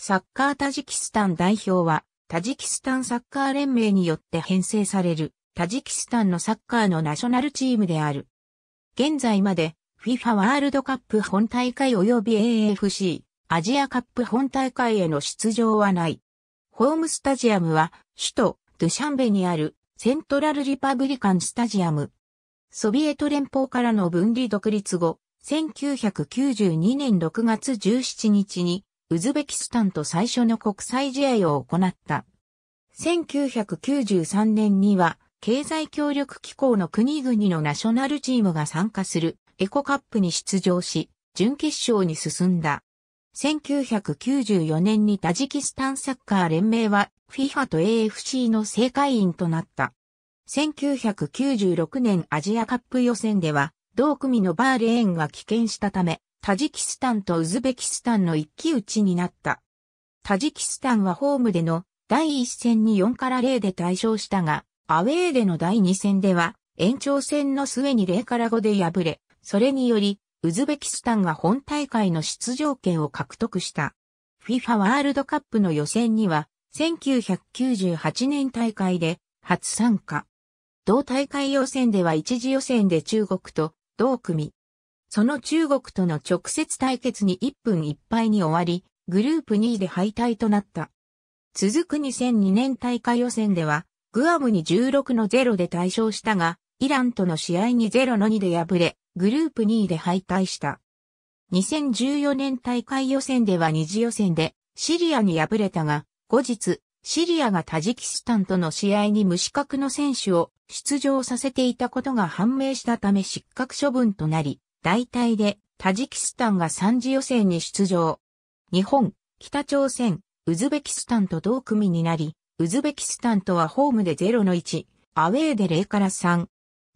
サッカータジキスタン代表は、タジキスタンサッカー連盟によって編成される、タジキスタンのサッカーのナショナルチームである。現在まで、FIFA ワールドカップ本大会及び AFC、アジアカップ本大会への出場はない。ホームスタジアムは、首都、ドゥシャンベにある、セントラルリパブリカンスタジアム。ソビエト連邦からの分離独立後、1992年6月17日に、ウズベキスタンと最初の国際試合を行った。1993年には、経済協力機構の国々のナショナルチームが参加するエコカップに出場し、準決勝に進んだ。1994年にタジキスタンサッカー連盟は FIFA と AFC の正会員となった。1996年アジアカップ予選では、同組のバーレーンが棄権したため、タジキスタンとウズベキスタンの一騎打ちになった。タジキスタンはホームでの第1戦に4から0で対象したが、アウェーでの第2戦では、延長戦の末に0から5で敗れ、それにより、ウズベキスタンが本大会の出場権を獲得した。FIFA ワールドカップの予選には、1998年大会で初参加。同大会予選では一次予選で中国と同組、その中国との直接対決に1分1敗に終わり、グループ2位で敗退となった。続く2002年大会予選では、グアムに16の0で対勝したが、イランとの試合に0の2で敗れ、グループ2位で敗退した。2014年大会予選では二次予選でシリアに敗れたが、後日、シリアがタジキスタンとの試合に無資格の選手を出場させていたことが判明したため失格処分となり、大体でタジキスタンが3次予選に出場。日本、北朝鮮、ウズベキスタンと同組になり、ウズベキスタンとはホームで0の1、アウェーで0から3。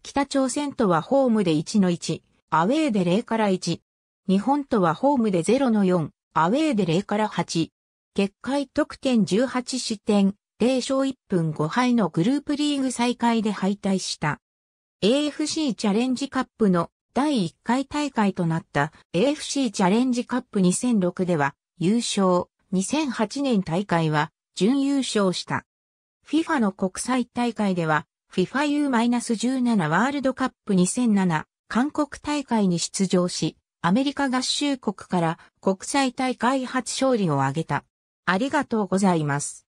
北朝鮮とはホームで1の1、アウェーで0から1。日本とはホームで0の4、アウェーで0から8。結界得点18失点、0勝1分5敗のグループリーグ再開で敗退した。AFC チャレンジカップの第1回大会となった AFC チャレンジカップ2006では優勝、2008年大会は準優勝した。FIFA の国際大会では FIFAU-17 ワールドカップ2007韓国大会に出場し、アメリカ合衆国から国際大会初勝利を挙げた。ありがとうございます。